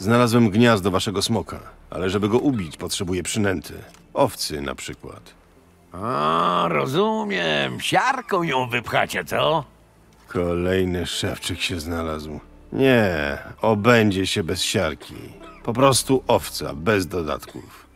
Znalazłem gniazdo waszego smoka, ale żeby go ubić, potrzebuję przynęty. Owcy na przykład. A, rozumiem. Siarką ją wypchacie, co? Kolejny szewczyk się znalazł. Nie, obędzie się bez siarki. Po prostu owca, bez dodatków.